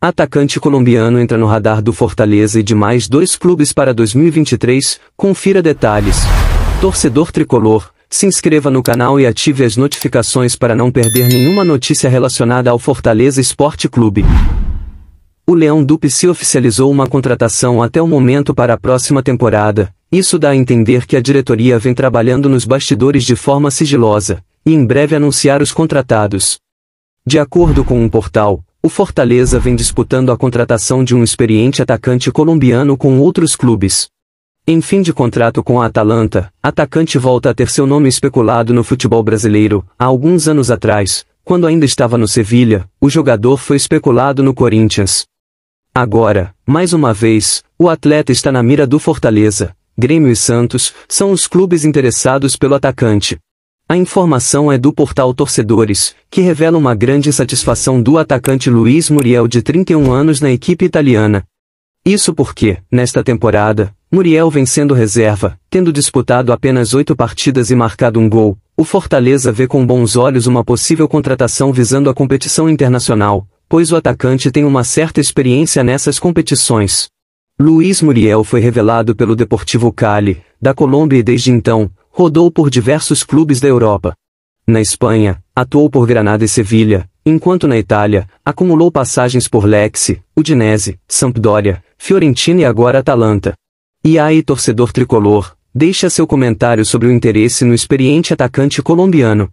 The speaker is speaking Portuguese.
Atacante colombiano entra no radar do Fortaleza e de mais dois clubes para 2023, confira detalhes. Torcedor tricolor, se inscreva no canal e ative as notificações para não perder nenhuma notícia relacionada ao Fortaleza Esporte Clube. O Leão Dupe se oficializou uma contratação até o momento para a próxima temporada, isso dá a entender que a diretoria vem trabalhando nos bastidores de forma sigilosa, e em breve anunciar os contratados. De acordo com um portal, o Fortaleza vem disputando a contratação de um experiente atacante colombiano com outros clubes. Em fim de contrato com a Atalanta, atacante volta a ter seu nome especulado no futebol brasileiro. Há alguns anos atrás, quando ainda estava no Sevilha, o jogador foi especulado no Corinthians. Agora, mais uma vez, o atleta está na mira do Fortaleza. Grêmio e Santos são os clubes interessados pelo atacante. A informação é do portal Torcedores, que revela uma grande satisfação do atacante Luiz Muriel de 31 anos na equipe italiana. Isso porque, nesta temporada, Muriel vem sendo reserva, tendo disputado apenas oito partidas e marcado um gol. O Fortaleza vê com bons olhos uma possível contratação visando a competição internacional, pois o atacante tem uma certa experiência nessas competições. Luiz Muriel foi revelado pelo Deportivo Cali, da Colômbia e desde então, rodou por diversos clubes da Europa. Na Espanha, atuou por Granada e Sevilha, enquanto na Itália, acumulou passagens por Lecce, Udinese, Sampdoria, Fiorentina e agora Atalanta. E aí, torcedor tricolor, deixa seu comentário sobre o interesse no experiente atacante colombiano.